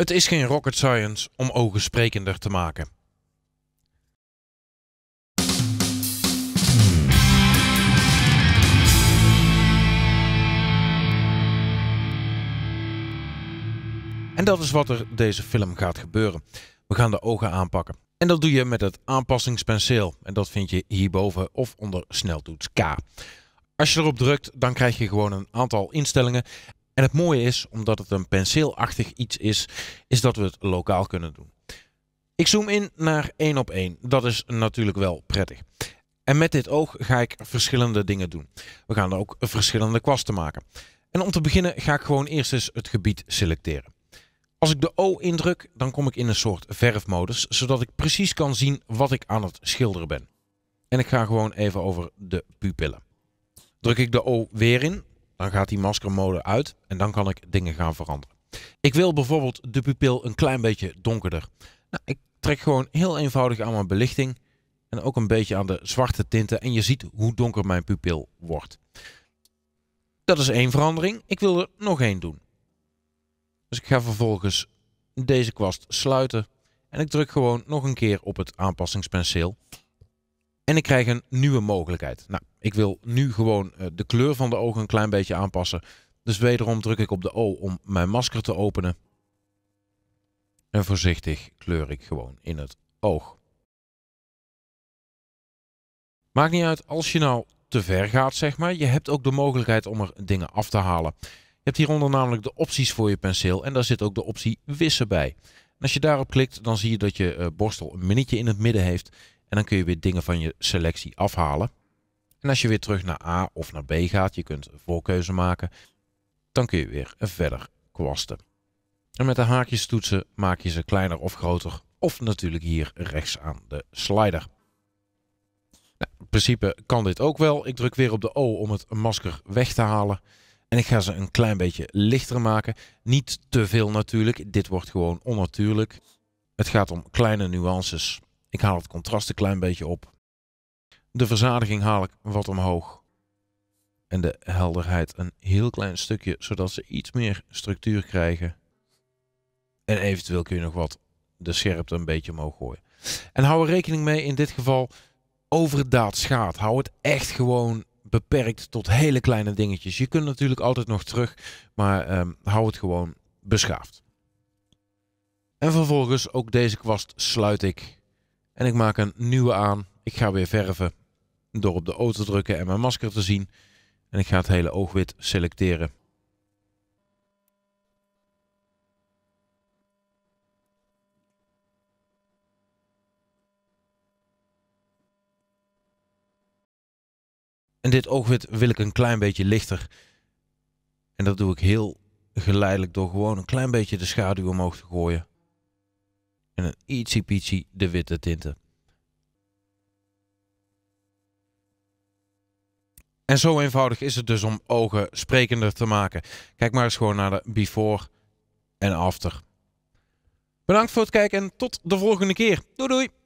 Het is geen rocket science om ogen sprekender te maken. En dat is wat er deze film gaat gebeuren. We gaan de ogen aanpakken. En dat doe je met het aanpassingspenseel. En dat vind je hierboven of onder sneltoets K. Als je erop drukt, dan krijg je gewoon een aantal instellingen. En het mooie is, omdat het een penseelachtig iets is, is dat we het lokaal kunnen doen. Ik zoom in naar één op één. Dat is natuurlijk wel prettig. En met dit oog ga ik verschillende dingen doen. We gaan er ook verschillende kwasten maken. En om te beginnen ga ik gewoon eerst eens het gebied selecteren. Als ik de O indruk, dan kom ik in een soort verfmodus, zodat ik precies kan zien wat ik aan het schilderen ben. En ik ga gewoon even over de pupillen. Druk ik de O weer in, dan gaat die maskermode uit en dan kan ik dingen gaan veranderen. Ik wil bijvoorbeeld de pupil een klein beetje donkerder. Nou, ik trek gewoon heel eenvoudig aan mijn belichting en ook een beetje aan de zwarte tinten en je ziet hoe donker mijn pupil wordt. Dat is één verandering. Ik wil er nog één doen. Dus ik ga vervolgens deze kwast sluiten en ik druk gewoon nog een keer op het aanpassingspenseel. En ik krijg een nieuwe mogelijkheid. Nou, ik wil nu gewoon eh, de kleur van de ogen een klein beetje aanpassen. Dus wederom druk ik op de O om mijn masker te openen. En voorzichtig kleur ik gewoon in het oog. Maakt niet uit als je nou te ver gaat, zeg maar. Je hebt ook de mogelijkheid om er dingen af te halen. Je hebt hieronder namelijk de opties voor je penseel en daar zit ook de optie wissen bij. En als je daarop klikt, dan zie je dat je eh, borstel een minnetje in het midden heeft. En dan kun je weer dingen van je selectie afhalen. En als je weer terug naar A of naar B gaat, je kunt voorkeuze maken, dan kun je weer verder kwasten. En met de haakjes toetsen maak je ze kleiner of groter, of natuurlijk hier rechts aan de slider. Nou, in principe kan dit ook wel. Ik druk weer op de O om het masker weg te halen. En ik ga ze een klein beetje lichter maken. Niet te veel natuurlijk, dit wordt gewoon onnatuurlijk. Het gaat om kleine nuances. Ik haal het contrast een klein beetje op. De verzadiging haal ik wat omhoog. En de helderheid een heel klein stukje, zodat ze iets meer structuur krijgen. En eventueel kun je nog wat de scherpte een beetje omhoog gooien. En hou er rekening mee in dit geval overdaad schaadt. Hou het echt gewoon beperkt tot hele kleine dingetjes. Je kunt natuurlijk altijd nog terug, maar ehm, hou het gewoon beschaafd. En vervolgens ook deze kwast sluit ik. En ik maak een nieuwe aan. Ik ga weer verven door op de auto te drukken en mijn masker te zien. En ik ga het hele oogwit selecteren. En dit oogwit wil ik een klein beetje lichter. En dat doe ik heel geleidelijk door gewoon een klein beetje de schaduw omhoog te gooien. En een ietsje de witte tinten. En zo eenvoudig is het dus om ogen sprekender te maken. Kijk maar eens gewoon naar de before en after. Bedankt voor het kijken en tot de volgende keer. Doei doei!